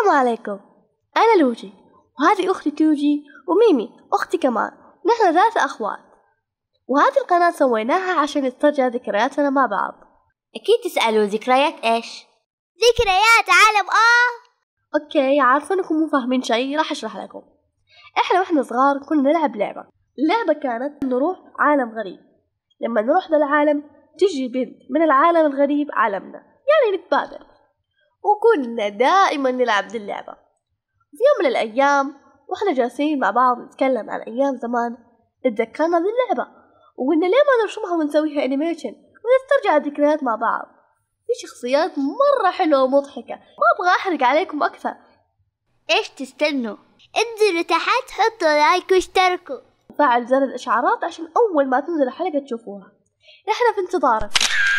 السلام عليكم أنا لوجي وهذه أختي توجي وميمي أختي كمان نحن ثلاثة أخوات وهذه القناة سويناها عشان نسترجع ذكرياتنا مع بعض أكيد تسألوا ذكريات إيش؟ ذكريات عالم آه أوكي عارفة أنكم مو فاهمين شيء راح أشرح لكم إحنا وإحنا صغار كنا نلعب لعبة اللعبة كانت نروح عالم غريب لما نروح ذا العالم تجي بنت من العالم الغريب عالمنا يعني نتبادل وكنا دائما نلعب ذي اللعبة في يوم من الأيام وإحنا جالسين مع بعض نتكلم عن أيام زمان اتذكرنا ذي اللعبة وقلنا ليه ما نرسمها ونسويها أنيميشن ونسترجع الذكريات مع بعض في شخصيات مرة حلوة ومضحكة ما أبغى أحرق عليكم أكثر إيش تستنوا؟ انزلوا تحت حطوا لايك واشتركوا فعل زر الإشعارات عشان أول ما تنزل الحلقة تشوفوها نحن في انتظاركم